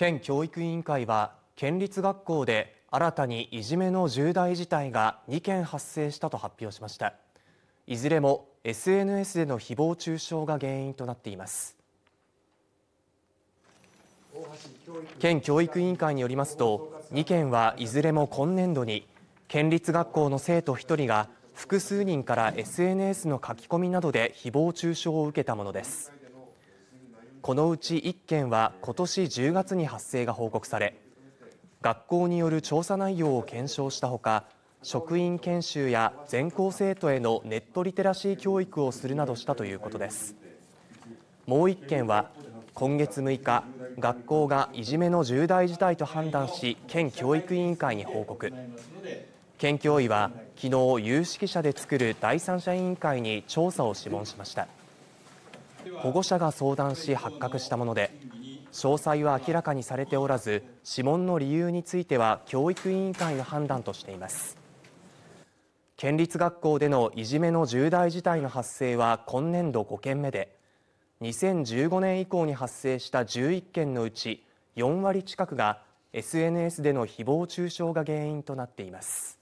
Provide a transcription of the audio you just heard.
県教育委員会は県立学校で新たにいじめの重大事態が2件発生したと発表しましたいずれも SNS での誹謗中傷が原因となっています県教育委員会によりますと2件はいずれも今年度に県立学校の生徒1人が複数人から SNS の書き込みなどで誹謗中傷を受けたものですこのうち1件は今年10月に発生が報告され学校による調査内容を検証したほか職員研修や全校生徒へのネットリテラシー教育をするなどしたということですもう1件は今月6日学校がいじめの重大事態と判断し県教育委員会に報告県教委は昨日有識者で作る第三者委員会に調査を諮問しました保護者が相談し発覚したもので詳細は明らかにされておらず指紋の理由については教育委員会の判断としています県立学校でのいじめの重大事態の発生は今年度5件目で2015年以降に発生した11件のうち4割近くが SNS での誹謗中傷が原因となっています